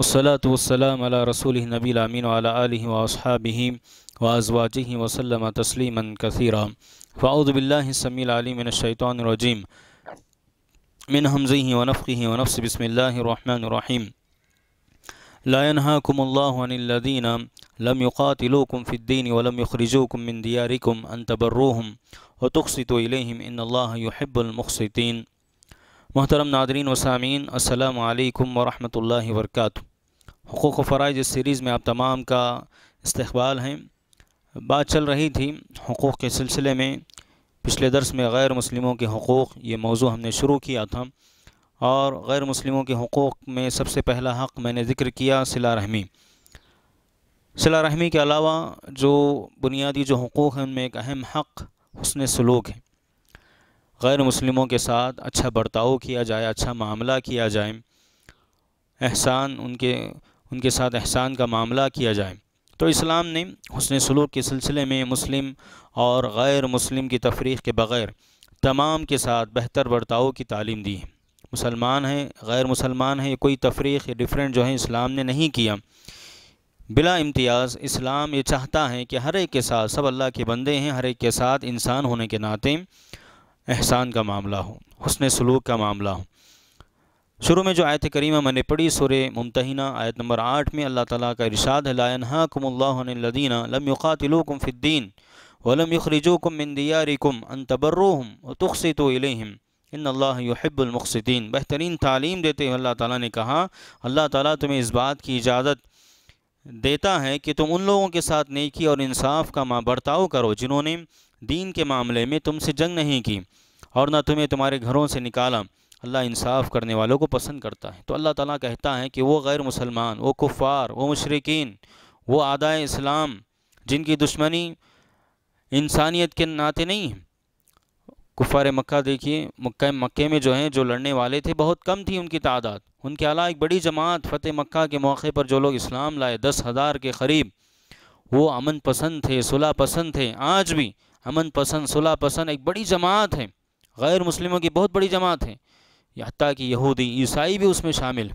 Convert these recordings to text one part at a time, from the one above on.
वसलात वसलाम अला रसूल नबी आमीन वालसाबीम वाजवाज वसलम तस्लीम कसरा फ़ाउदबिल्लासमीमिनशैतरजीम मिन हमज़ी वनफ़ी वनफ़ बसमीम लायनहाकुमल्लादीन लम युक़ातिलुकुम फ़िद्दीन वलम युखरजुकुम मिन दियारिकुम अन तबर्रुहम व तुखसितम इन युहब्बुलमुखसिन मोहतरम नादरीन वसामीन असलकम वरहमल वर्का हकूक़ फ़राइज सीरीज़ में आप तमाम का इस्तबाल हैं बात चल रही थी हकूक़ के सिलसिले में पिछले दरस में गैर मुस्लिमों के हकूक़ ये मौजू हमने शुरू किया था और गैर मुस्लिमों के हकूक़ में सबसे पहला हक़ मैंने ज़िक्र किया सिला रहमी सिला रहमी के अलावा जो बुनियादी जो हकूक़ हैं उनमें एक अहम हक़ हसन सलूक है गैर मुस्लिमों के साथ अच्छा बर्ताव किया जाए अच्छा मामला किया जाए एहसान उनके उनके साथ एहसान का मामला किया जाए तो इस्लाम ने हसन सलूक के सिलसिले में मुस्लिम और गैर मुस्लिम की तफरीक के बग़ैर तमाम के साथ बेहतर बर्ताव की तालीम दी है मुसलमान हैं गैर मुसलमान हैं कोई तफरीक डिफरेंट जो है इस्लाम ने नहीं किया बिला इम्तियाज़ इस्लाम ये चाहता है कि हर एक के साथ सब अल्लाह के बंदे हैं हर एक के साथ इंसान होने के नाते एहसान का मामला हो हसन सलूक का मामला हो शुरू में जो आयत करीमा मैंने पढ़ी सुर मुमतना आयत नंबर आठ में अल्लाह ताला का इरशाद है लायनहाकुमल्लादीना लम युक़ातिलुकुम फ़िद्दीन वलम यखरजुकुम मिन दियारिकुम अन तबर्रुहुम व तुखसितु इन अल्लाह बेहतरीन तालीम देते हुए अल्लाह ताली ने कहा अल्लाह ताली तुम्हें इस बात की इजाज़त देता है कि तुम उन लोगों के साथ नेकी और इंसाफ का माँ बर्ताव करो जिन्होंने दीन के मामले में तुमसे जंग नहीं की और न तुम्हें तुम्हारे घरों से निकाला अल्लाह इंसाफ करने वालों को पसंद करता है तो अल्लाह ताला कहता है कि वो गैर मुसलमान वो कुफ़ार वो मशरकिन वो आदाय इस्लाम जिनकी दुश्मनी इंसानियत के नाते नहीं है कुफ़ार मक्का देखिए मक्का मक्के में जो हैं जो लड़ने वाले थे बहुत कम थी उनकी तादाद उनके अला एक बड़ी जमात फ़तेह मक्का के मौके पर जो लोग इस्लाम लाए दस हज़ार के करीब वो अमन पसंद थे सुलह पसंद थे आज भी अमन पसंद सुलह पसंद एक बड़ी जमात है गैर मुस्लिमों की बहुत बड़ी जमात है हती कि यहूदी ईसाई भी उसमें शामिल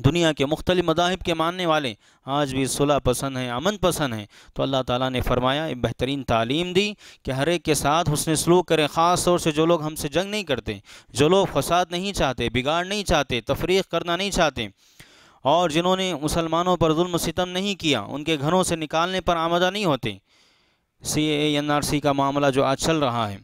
दुनिया के मुख्तलि मदाहब के मानने वाले आज भी सुलह पसंद हैं अमन पसंद हैं तो अल्लाह ताली ने फरमाया बेहतरीन तालीम दी कि हर एक के साथ हसन सलूक करें ख़ास तौर से जो लोग हमसे जंग नहीं करते जो लोग फसाद नहीं चाहते बिगाड़ नहीं चाहते तफरीक करना नहीं चाहते और जिन्होंने मुसलमानों पर जुल्म सितम नहीं किया उनके घरों से निकालने पर आमदा नहीं होते सी ए एन आर सी का मामला जो आज चल रहा है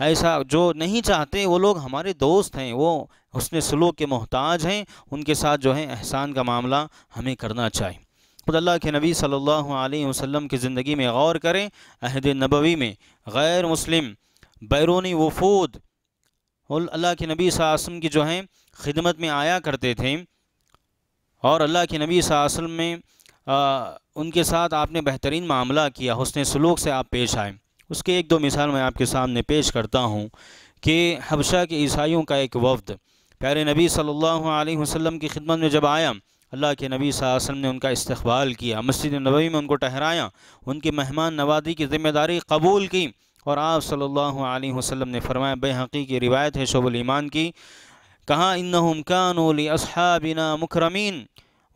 ऐसा जो नहीं चाहते वो लोग हमारे दोस्त हैं वो उसने सलूक के मोहताज हैं उनके साथ जो है एहसान का मामला हमें करना चाहिए खुद अल्लाह के नबी सल्लल्लाहु अलैहि वसल्लम की ज़िंदगी में गौर करें अहद नबवी में गैर मुस्लिम बैरूनी वफूद और अल्लाह के नबी सासम की जो है खिदमत में आया करते थे और अल्लाह के नबी सासम में आ, उनके साथ आपने बेहतरीन मामला किया हसन सलूक से आप पेश आए उसके एक दो मिसाल मैं आपके सामने पेश करता हूँ कि हबशा के ईसाइयों का एक वफ्द प्यारे नबी सल्लल्लाहु अलैहि वसल्लम की खिदमत में जब आया अल्लाह के नबी वसल्लम ने उनका इस्तबाल किया मस्जिद नबी में उनको ठहराया उनकी मेहमान नवादी की ज़िम्मेदारी कबूल की और आप सल्लल्लाहु अलैहि वसल्लम ने फरमाया बेहकी की रिवायत है शोबुल ईमान की कहा इन हमकान असहाबिना मुकरमीन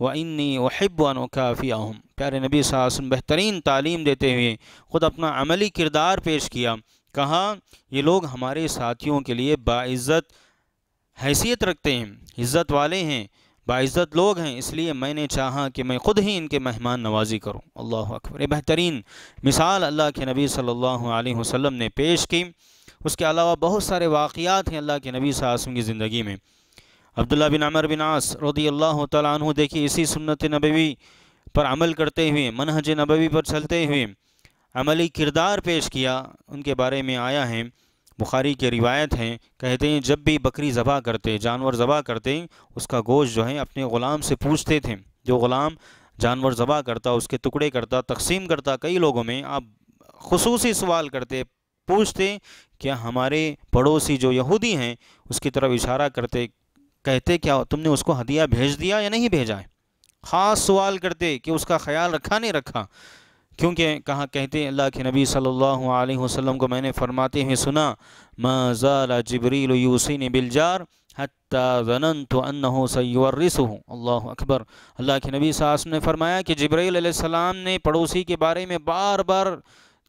व इन्नी वहबन काफ़िया प्यारे नबी सासन बेहतरीन तालीम देते हुए ख़ुद अपना अमली किरदार पेश किया कहा ये लोग हमारे साथियों के लिए बाज़्ज़त हैसियत रखते हैं इज़्ज़त वाले हैं बाज़्ज़त लोग हैं इसलिए मैंने चाहा कि मैं ख़ुद ही इनके मेहमान नवाजी करूँ अल्लाह अकबर बेहतरीन मिसाल अल्लाह के नबी सल्लल्लाहु अलैहि वसल्लम ने पेश की उसके अलावा बहुत सारे वाक़ात हैं अल्लाह के नबी सासम की ज़िंदगी में अब्दुल्ला बिन अमर बिन आस अल्लाह तु देखिए इसी सुनत नबी पर अमल करते हुए मनहज नबवी पर चलते हुए अमली किरदार पेश किया उनके बारे में आया है बुखारी की रिवायत है कहते हैं जब भी बकरी ज़बह करते जानवर ज़बह करते उसका गोश्त जो है अपने ग़ुलाम से पूछते थे जो ग़ुलाम जानवर ज़बह करता उसके टुकड़े करता तकसीम करता कई लोगों में आप खसूस सवाल करते पूछते क्या हमारे पड़ोसी जो यहूदी हैं उसकी तरफ इशारा करते कहते क्या तुमने उसको हदिया भेज दिया या नहीं भेजा है ख़ास सवाल करते कि उसका ख्याल रखा नहीं रखा क्योंकि कहाँ कहते अल्लाह के नबी सल्लल्लाहु अलैहि वसल्लम को मैंने फरमाते हुए सुना मज़ाला जबरील बिलजार हत्ता जनन तो अन्न हो सैरस हूँ अल्लाह अकबर अल्लाह के नबी सास ने फरमाया कि जबरीसम ने पड़ोसी के बारे में बार बार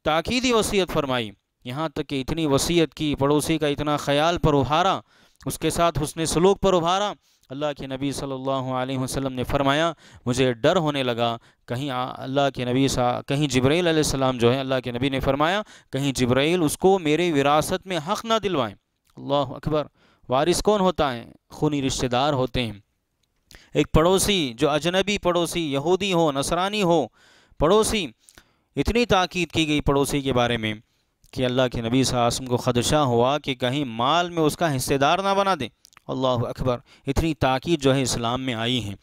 ताकीदी वसीयत फरमाई यहाँ तक कि इतनी वसीयत की पड़ोसी का इतना ख्याल पर उभारा उसके साथ उसने सलूक पर उभारा अल्लाह के नबी सल्लल्लाहु अलैहि वसल्लम ने फरमाया मुझे डर होने लगा कहीं अल्लाह के नबी सा कहीं जब्राईल सलाम जो है अल्लाह के नबी ने फरमाया कहीं जब्राईल उसको मेरे विरासत में हक़ ना दिलवाएं अल्लाह अकबर वारिस कौन होता है खूनी रिश्तेदार होते हैं एक पड़ोसी जो अजनबी पड़ोसी यहूदी हो नसरानी हो पड़ोसी इतनी ताक़द की गई पड़ोसी के बारे में कि अल्लाह के नबी सासम को खदशा हुआ कि कहीं माल में उसका हिस्सेदार ना बना दें अल्लाह अकबर इतनी ताक़ीद जो है इस्लाम में आई है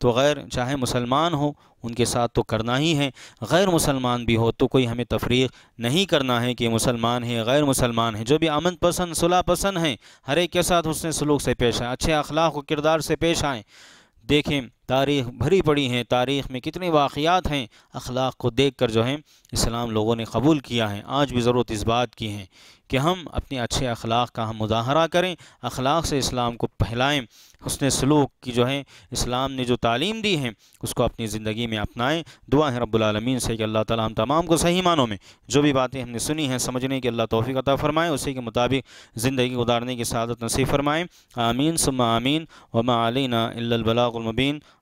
तो गैर चाहे मुसलमान हो उनके साथ तो करना ही है गैर मुसलमान भी हो तो कोई हमें तफरीक नहीं करना है कि मुसलमान है गैर मुसलमान है जो भी अमन पसंद सुलह पसंद हैं हर एक के साथ उसने सलूक से पेश आए अच्छे अखलाक व किरदार से पेश आएँ देखें तारीख भरी पड़ी हैं तारीख़ में कितने वाक़ात हैं अखलाक को देख कर जो है इस्लाम लोगों ने कबूल किया है आज भी ज़रूरत इस बात की है कि हम अपने अच्छे अखलाक का हम मुजाहरा करें अखलाक से इस्लाम को फैलाएँ हसन सलूक की जो है इस्लाम ने जो तालीम दी है उसको अपनी ज़िंदगी में अपनाएँ दुआ है रब्लमीन से कि अल्लाह ताली हम तमाम को सही मानों में जो भी बातें हमने सुनी हैं समझने की अल्लाह तोफ़ी अता फ़रमाएँ उसी के मुताबिक ज़िंदगी गुजारने की सदत नसीब फ़रमाएँ आमीन सुम आमीन वमा अलना